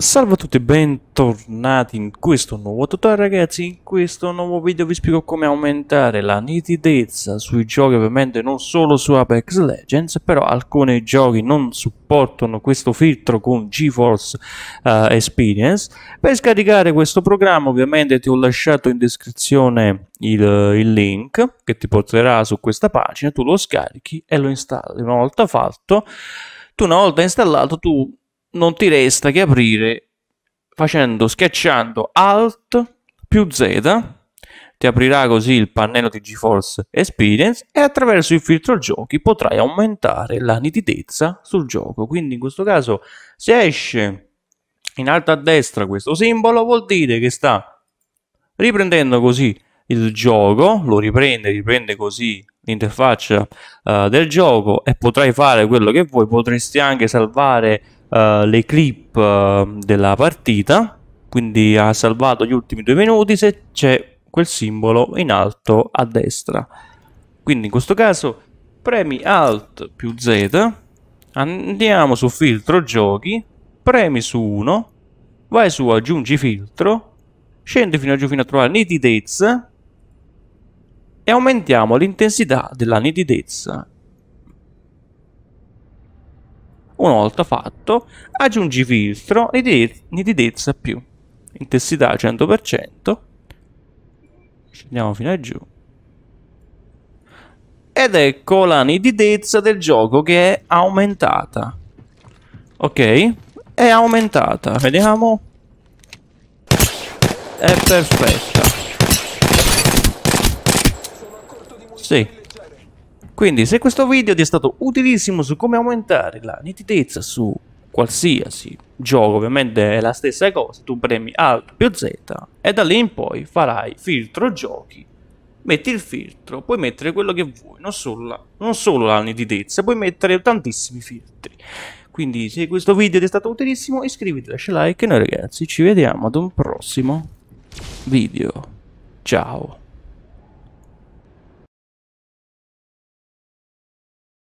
Salve a tutti e bentornati in questo nuovo tutorial ragazzi, in questo nuovo video vi spiego come aumentare la nitidezza sui giochi ovviamente non solo su Apex Legends però alcuni giochi non supportano questo filtro con GeForce uh, Experience per scaricare questo programma ovviamente ti ho lasciato in descrizione il, il, link che ti porterà su questa pagina tu lo scarichi e lo installi una volta fatto tu una volta installato tu non ti resta che aprire facendo schiacciando Alt più Z ti aprirà così il pannello di GeForce Experience e attraverso il filtro giochi potrai aumentare la nitidezza sul gioco. Quindi in questo caso se esce in alto a destra questo simbolo vuol dire che sta riprendendo così il gioco, lo riprende, riprende così l'interfaccia uh, del gioco e potrai fare quello che vuoi, potresti anche salvare eh, le clip uh, della partita, quindi ha salvato gli ultimi due minuti se c'è quel simbolo in alto a destra. Quindi in questo caso premi Alt più Z, andiamo su filtro giochi, premi su 1, vai su aggiungi filtro, scendi fino a giù fino a trovare nitidezza e aumentiamo l'intensità della nitidezza una volta fatto, aggiungi filtro nitidezza più, intensità 100%, scendiamo fino a giù. Ed ecco la nitidezza del gioco che è aumentata. Ok, è aumentata, vediamo. È perfetta. Sì. Quindi se questo video ti è stato utilissimo su come aumentare la nitidezza su qualsiasi gioco, ovviamente è la stessa cosa, tu premi Alt più Z e da lì in poi farai filtro giochi, metti il filtro, puoi mettere quello che vuoi, non solo la, non solo la nitidezza, puoi mettere tantissimi filtri. Quindi se questo video ti è stato utilissimo iscriviti, lascia like e noi ragazzi ci vediamo ad un prossimo video. Ciao!